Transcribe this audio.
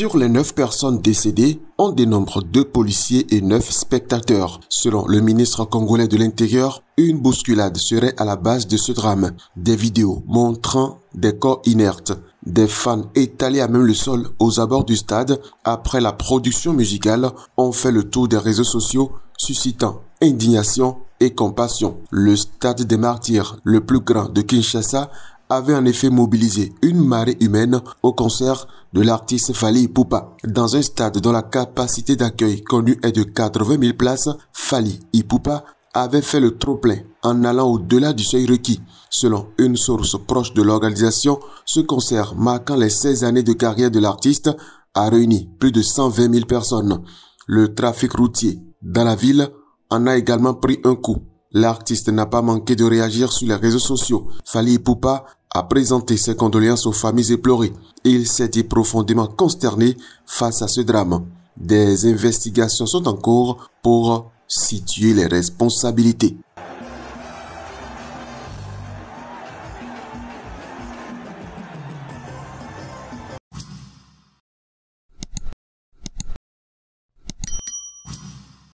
Sur les neuf personnes décédées, on dénombre deux policiers et neuf spectateurs. Selon le ministre congolais de l'Intérieur, une bousculade serait à la base de ce drame. Des vidéos montrant des corps inertes, des fans étalés à même le sol aux abords du stade après la production musicale ont fait le tour des réseaux sociaux suscitant indignation et compassion. Le stade des martyrs, le plus grand de Kinshasa, avait en effet mobilisé une marée humaine au concert de l'artiste Fali Ipupa. Dans un stade dont la capacité d'accueil connue est de 80 000 places, Fali Ipupa avait fait le trop-plein en allant au-delà du seuil requis. Selon une source proche de l'organisation, ce concert marquant les 16 années de carrière de l'artiste a réuni plus de 120 000 personnes. Le trafic routier dans la ville en a également pris un coup. L'artiste n'a pas manqué de réagir sur les réseaux sociaux. Fali Poupa a présenté ses condoléances aux familles éplorées il s'est dit profondément consterné face à ce drame. Des investigations sont en cours pour situer les responsabilités.